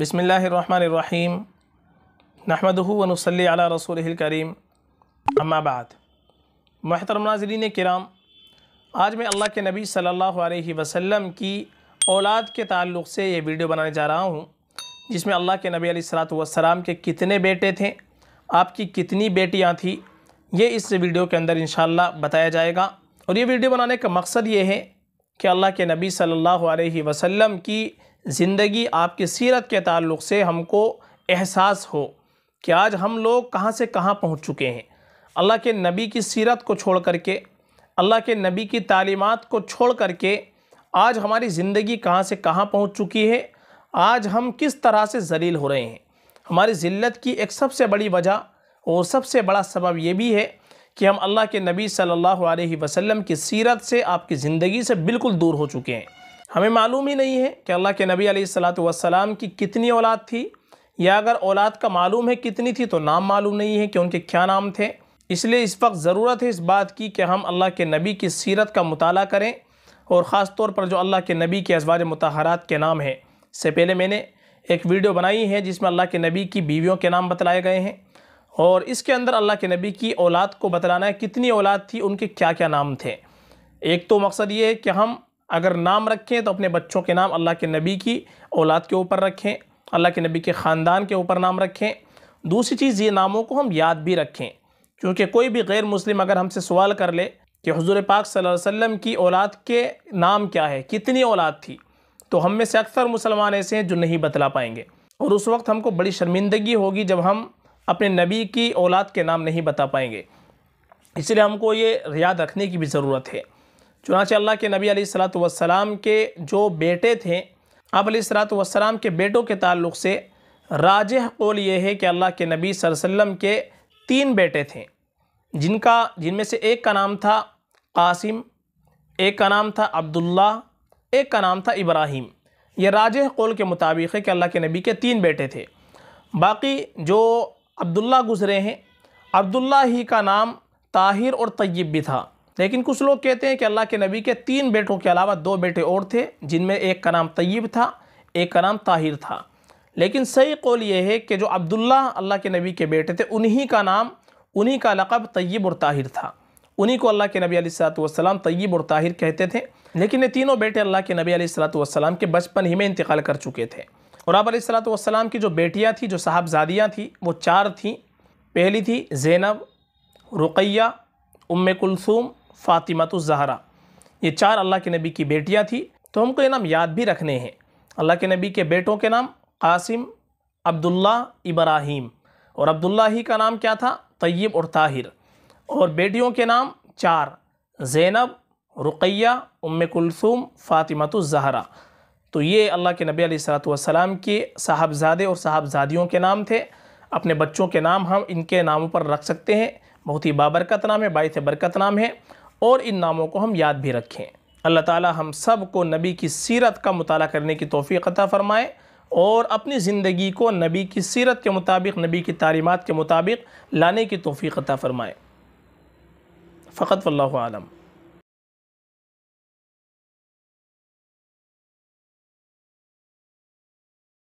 बसमीम नहमदनसली अला रसूल करीम अम्माबाद महतरम नाजरीन कराम आज मैं अल्लाह के नबी सल्लल्लाहु अलैहि वसल्लम की औलाद के ताल्लुक़ से ये वीडियो बनाने जा रहा हूँ जिसमें अल्लाह के नबी सलाम के कितने बेटे थे आपकी कितनी बेटियाँ थी ये इस वीडियो के अंदर इन बताया जाएगा और ये वीडियो बनाने का मकसद ये है कि अल्लाह के नबी सल्लल्लाहु अलैहि वसल्लम की ज़िंदगी आपकी सीरत के ताल्लुक से हमको एहसास हो कि आज हम लोग कहाँ से कहाँ पहुँच चुके हैं अल्लाह के नबी की सीरत को छोड़ कर के अल्लाह के नबी की तालीमत को छोड़ कर के आज हमारी ज़िंदगी कहाँ से कहाँ पहुँच चुकी है आज हम किस तरह से जलील हो रहे हैं हमारी जिलत की एक सबसे बड़ी वजह और सबसे बड़ा सबब यह भी है कि हम अल्लाह के नबी सल्लल्लाहु अलैहि वसल्लम की सीरत से आपकी ज़िंदगी से बिल्कुल दूर हो चुके हैं हमें मालूम ही नहीं है कि अल्लाह के नबी वसलाम की कितनी औलाद थी या अगर औलाद का मालूम है कितनी थी तो नाम मालूम नहीं है कि उनके क्या नाम थे इसलिए इस वक्त ज़रूरत है इस बात की कि हम अल्लाह के नबी की सीरत का मताल करें और ख़ास तौर पर जो अल्लाह के नबी के अजवाज मतहरात के नाम हैं इससे पहले मैंने एक वीडियो बनाई है जिसमें अल्लाह के नबी की बीवियों के नाम बतलाए गए हैं और इसके अंदर अल्लाह के नबी की औलाद को बतलाना है कितनी औलाद थी उनके क्या क्या नाम थे एक तो मकसद ये है कि हम अगर नाम रखें तो अपने बच्चों के नाम अल्लाह के नबी की औलाद के ऊपर रखें अल्लाह के नबी के ख़ानदान के ऊपर नाम रखें दूसरी चीज़ ये नामों को हम याद भी रखें क्योंकि कोई भी गैर मुस्लिम अगर हमसे सवाल कर ले कि हजूर पाक सल्लल्लाहु अलैहि वसल्लम की औलाद के नाम क्या है कितनी औलाद थी तो हम में से अक्सर मुसलमान ऐसे हैं जो नहीं बतला पाएंगे और उस वक्त हमको बड़ी शर्मिंदगी होगी जब हम अपने नबी की औलाद के नाम नहीं बता पाएंगे इसलिए हमको ये याद रखने की भी ज़रूरत है चुनाच अल्लाह के नबी सलात वसलाम के जो बेटे थे अब सलात वसलाम के बेटों के ताल्लुक से राज कौल ये है कि अल्लाह के नबी वसल्लम के तीन बेटे थे जिनका जिनमें से एक का नाम था कासिम एक का नाम था अब्दुल्ला एक का नाम था इब्राहिम यह राज कौल के मुताबिक है कि अल्लाह के नबी के तीन बेटे थे बाकी जो अब्दुल्ला गुज़रे हैं अब्दुल्ला ही का नाम ताहिर और तय्यब भी था लेकिन कुछ लोग कहते हैं कि अल्लाह के नबी के तीन बेटों के अलावा दो बेटे और थे जिनमें एक का नाम तय्यब था एक का नाम ताहिर था लेकिन सही कौल ये है कि जो अब्दुल्ला अल्लाह के नबी के बेटे थे उन्हीं का नाम उन्हीं का लक़ब तय्यब और ताहिर था उन्हीं को अल्लाह के नबी सलाम तय्यब और ताहिर कहते थे लेकिन ये तीनों बेटे अल्लाह के नबी सलाम के बचपन ही में इंतकाल कर चुके थे और आप सलाम की जो बेटियाँ थी जो साहबजादियाँ थीं वो चार थीं पहली थी ज़ैनब रुकैया उम कुलसूम फ़ातिमा तो ज़हरा ये चार अल्लाह के नबी की बेटियाँ थी तो हमको ये नाम याद भी रखने हैं अल्लाह के नबी के बेटों के नाम कासिम अब्दुल्ला इब्राहीम और अब्दुल्ला ही का नाम क्या था तय्यब और ताहिर और बेटियों के नाम चार ज़ैनब रुकैया उम कुलसूम तो ज़हरा तो ये अल्लाह के नबी सलाम के साहबजादे और साहबजादियों के नाम थे अपने बच्चों के नाम हम इनके नामों पर रख सकते हैं बहुत ही बाबरकत नाम है बायस बरकत नाम है और इन नामों को हम याद भी रखें अल्लाह ताला हम सब को नबी की सीरत का मताल करने की तोफ़ी अता फ़रमाए और अपनी ज़िंदगी को नबी की सीरत के मुताबिक नबी की तारीमत के मुताबिक लाने की तोफ़ी अता फ़रमाए फ़कत आलम